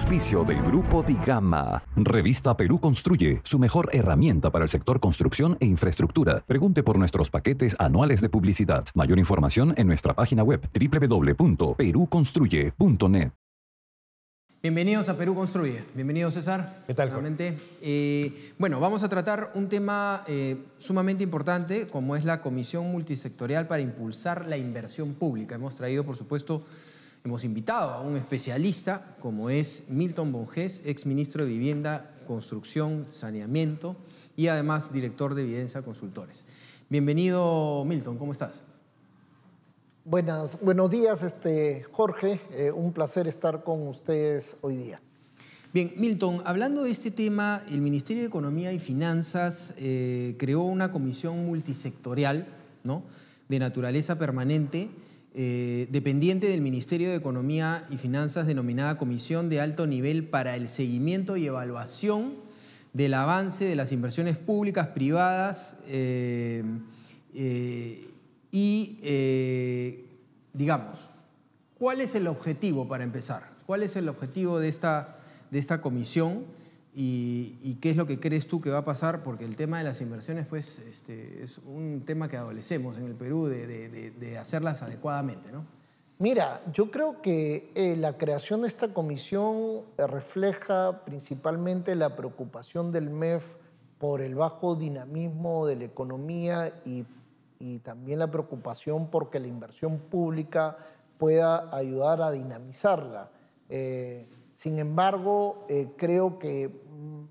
auspicio del Grupo Digama. Revista Perú Construye, su mejor herramienta para el sector construcción e infraestructura. Pregunte por nuestros paquetes anuales de publicidad. Mayor información en nuestra página web www.peruconstruye.net. Bienvenidos a Perú Construye. Bienvenido, César. ¿Qué tal, eh, Bueno, vamos a tratar un tema eh, sumamente importante, como es la Comisión Multisectorial para Impulsar la Inversión Pública. Hemos traído, por supuesto, Hemos invitado a un especialista como es Milton Bongés, ex ministro de Vivienda, Construcción, Saneamiento y además director de Evidencia Consultores. Bienvenido Milton, ¿cómo estás? Buenas, buenos días, este, Jorge. Eh, un placer estar con ustedes hoy día. Bien, Milton, hablando de este tema, el Ministerio de Economía y Finanzas eh, creó una comisión multisectorial ¿no? de naturaleza permanente eh, dependiente del Ministerio de Economía y Finanzas denominada Comisión de Alto Nivel para el Seguimiento y Evaluación del Avance de las Inversiones Públicas, Privadas eh, eh, y, digamos, ¿cuál es el objetivo para empezar? ¿Cuál es el objetivo de de esta comisión? ¿Y, qué es lo que crees tú que va a pasar? Porque el tema de las inversiones pues, este, es un tema que adolecemos en el Perú de, hacerlas adecuadamente. ¿no? Mira, yo creo que eh, la creación de esta comisión refleja principalmente la preocupación del MEF por el bajo dinamismo de la economía y, también la preocupación porque la inversión pública pueda ayudar a dinamizarla. Eh, sin embargo, eh, creo mm,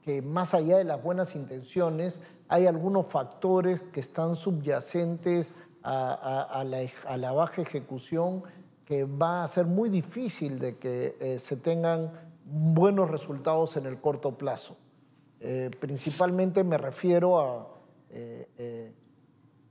que, más allá de las buenas intenciones, hay algunos factores que están subyacentes a, la, baja ejecución que va a ser muy difícil de que eh, se tengan buenos resultados en el corto plazo. Eh, principalmente me refiero a...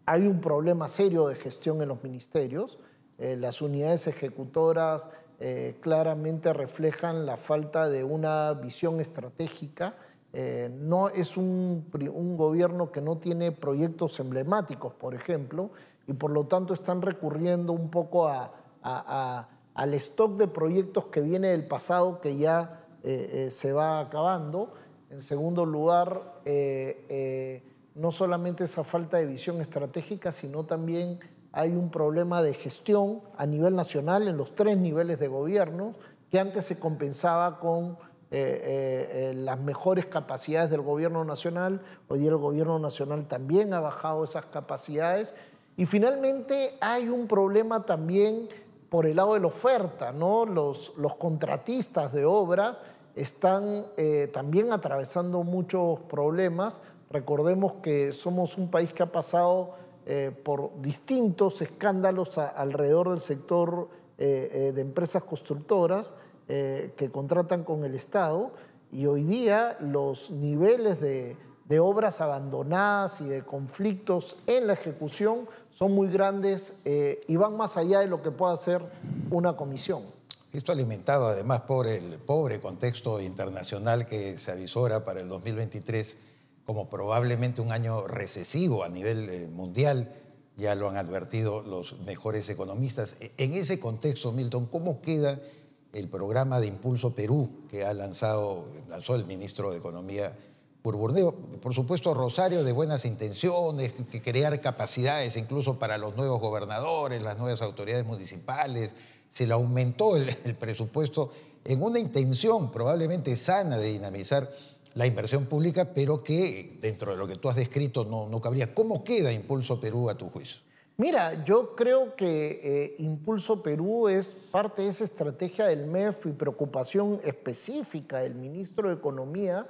hay un problema serio de gestión en los ministerios. las unidades ejecutoras eh, claramente reflejan la falta de una visión estratégica. Eh, no es un, un, gobierno que no tiene proyectos emblemáticos, por ejemplo, y por lo tanto están recurriendo un poco a, al stock de proyectos que viene del pasado que ya eh, se va acabando. En segundo lugar, no solamente esa falta de visión estratégica, sino también hay un problema de gestión a nivel nacional en los tres niveles de gobierno que antes se compensaba con eh, eh, eh, las mejores capacidades del gobierno nacional. Hoy día el gobierno nacional también ha bajado esas capacidades. Y finalmente hay un problema también por el lado de la oferta, ¿no? Los, los contratistas de obra están también atravesando muchos problemas. Recordemos que somos un país que ha pasado eh, por distintos escándalos alrededor del sector eh, eh, de empresas constructoras que contratan con el Estado y hoy día los niveles de, obras abandonadas y de conflictos en la ejecución son muy grandes y van más allá de lo que pueda hacer una comisión. Esto alimentado además por el pobre contexto internacional que se avisora para el 2023 como probablemente un año recesivo a nivel eh, mundial, ya lo han advertido los mejores economistas. E, en ese contexto, Milton, ¿cómo queda el programa de Impulso Perú que ha lanzado, lanzó el ministro de Economía Burdeo Por supuesto, Rosario de buenas intenciones, crear capacidades incluso para los nuevos gobernadores, las nuevas autoridades municipales, se le aumentó el presupuesto en una intención probablemente sana de dinamizar la inversión pública, pero que dentro de lo que tú has descrito no, no cabría. ¿Cómo queda Impulso Perú a tu juicio? Mira, yo creo que eh, Impulso Perú es parte de esa estrategia del MEF y preocupación específica del ministro de Economía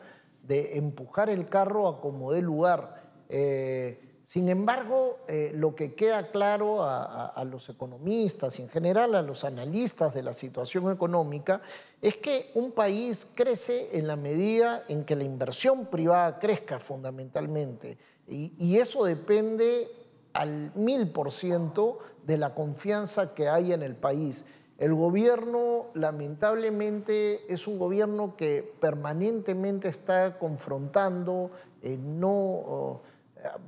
de empujar el carro a como dé lugar. Eh, sin embargo, eh, lo que queda claro a, los economistas y en general a los analistas de la situación económica es que un país crece en la medida en que la inversión privada crezca fundamentalmente y, eso depende al mil por ciento de la confianza que hay en el país. El gobierno lamentablemente es un gobierno que permanentemente está confrontando, no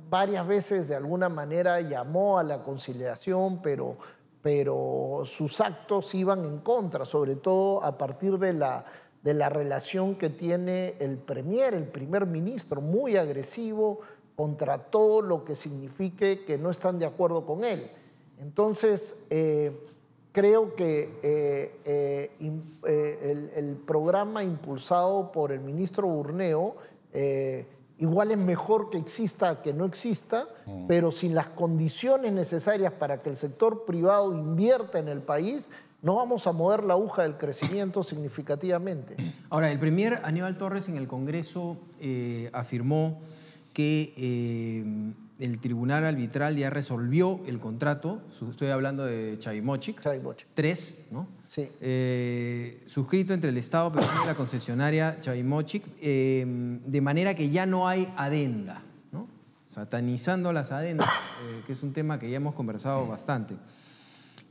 varias veces de alguna manera llamó a la conciliación, pero, pero sus actos iban en contra, sobre todo a partir de la, de la relación que tiene el premier, el primer ministro, muy agresivo contra todo lo que signifique que no están de acuerdo con él. Entonces, eh, creo que eh, eh, el, el, programa impulsado por el ministro Burneo Igual es mejor que exista que no exista, mm. pero sin las condiciones necesarias para que el sector privado invierta en el país, no vamos a mover la aguja del crecimiento significativamente. Ahora, el primer Aníbal Torres en el Congreso eh, afirmó que eh, el tribunal arbitral ya resolvió el contrato, estoy hablando de Chavimochic, Chavimochic. tres, ¿no? Sí. Eh, suscrito entre el Estado y la concesionaria Chavimochic, eh, de manera que ya no hay adenda, ¿no? Satanizando las adendas, eh, que es un tema que ya hemos conversado bastante.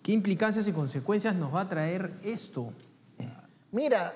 ¿Qué implicancias y consecuencias nos va a traer esto? Mira,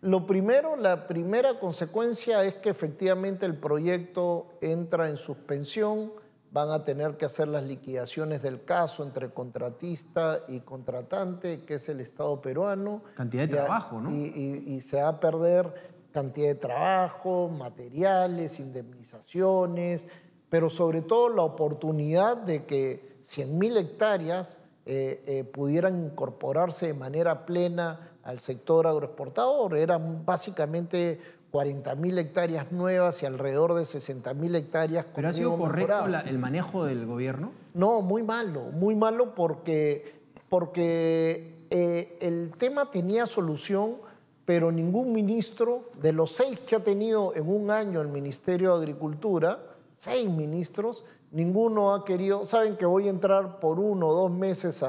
lo primero, la primera consecuencia es que efectivamente el proyecto entra en suspensión, van a tener que hacer las liquidaciones del caso entre contratista y contratante, que es el Estado peruano. Cantidad de trabajo, ¿no? Y, se va a perder cantidad de trabajo, materiales, indemnizaciones, pero sobre todo la oportunidad de que 100.000 hectáreas eh, eh, pudieran incorporarse de manera plena al sector agroexportador. Eran básicamente 40.000 hectáreas nuevas y alrededor de 60.000 hectáreas. ¿Pero ha sido correcto el manejo del gobierno? No, muy malo, muy malo porque, porque eh, el tema tenía solución, pero ningún ministro, de los seis que ha tenido en un año el Ministerio de Agricultura, seis ministros, ninguno ha querido, saben que voy a entrar por uno o dos meses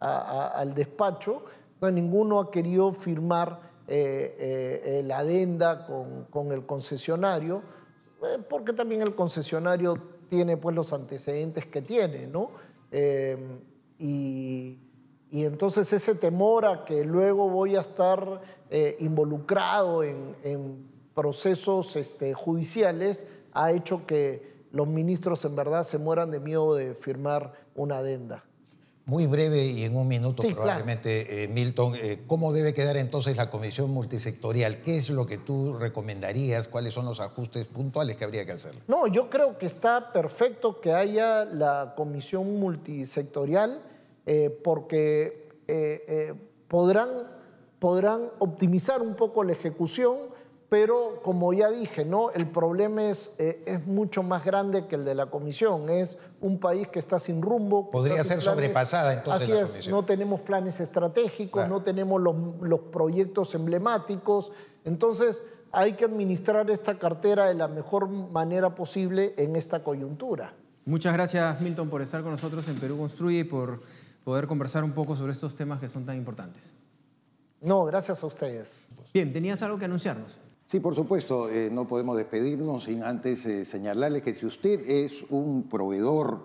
al despacho entonces ninguno ha querido firmar eh, eh, la adenda con, el concesionario, eh, porque también el concesionario tiene pues los antecedentes que tiene, ¿no? Y, entonces ese temor a que luego voy a estar involucrado en, procesos este, judiciales ha hecho que los ministros en verdad se mueran de miedo de firmar una adenda. Muy breve y en un minuto probablemente, eh, Milton, eh, ¿cómo debe quedar entonces la comisión multisectorial? ¿Qué es lo que tú recomendarías? ¿Cuáles son los ajustes puntuales que habría que hacer? No, yo creo que está perfecto que haya la comisión multisectorial eh, porque podrán, podrán optimizar un poco la ejecución pero como ya dije, ¿no? el problema es, eh, es mucho más grande que el de la comisión. Es un país que está sin rumbo. Podría ser sobrepasada entonces. Así es, no tenemos planes estratégicos, no tenemos los, los proyectos emblemáticos. Entonces, hay que administrar esta cartera de la mejor manera posible en esta coyuntura. Muchas gracias, Milton, por estar con nosotros en Perú Construye y por poder conversar un poco sobre estos temas que son tan importantes. No, gracias a ustedes. Bien, ¿tenías algo que anunciarnos? Sí, por supuesto, eh, no podemos despedirnos sin antes eh, señalarles que si usted es un proveedor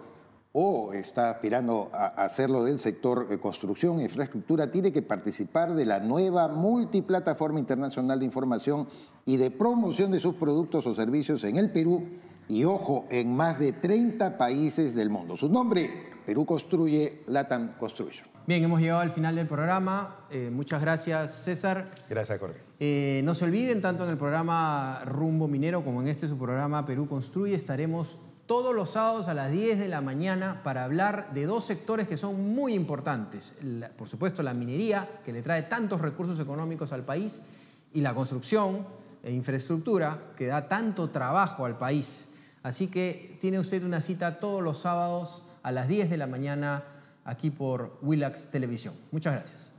o está aspirando a hacerlo del sector eh, construcción e infraestructura, tiene que participar de la nueva multiplataforma internacional de información y de promoción de sus productos o servicios en el Perú y, ojo, en más de 30 países del mundo. Su nombre, Perú construye, LATAM Construye. Bien, hemos llegado al final del programa. Eh, muchas gracias, César. Gracias, Jorge. Eh, no se olviden, tanto en el programa Rumbo Minero como en este su programa Perú Construye, estaremos todos los sábados a las 10 de la mañana para hablar de dos sectores que son muy importantes. por supuesto, la minería, que le trae tantos recursos económicos al país, y la construcción e infraestructura, que da tanto trabajo al país. Así que tiene usted una cita todos los sábados a las 10 de la mañana aquí por Willax Televisión. Muchas gracias.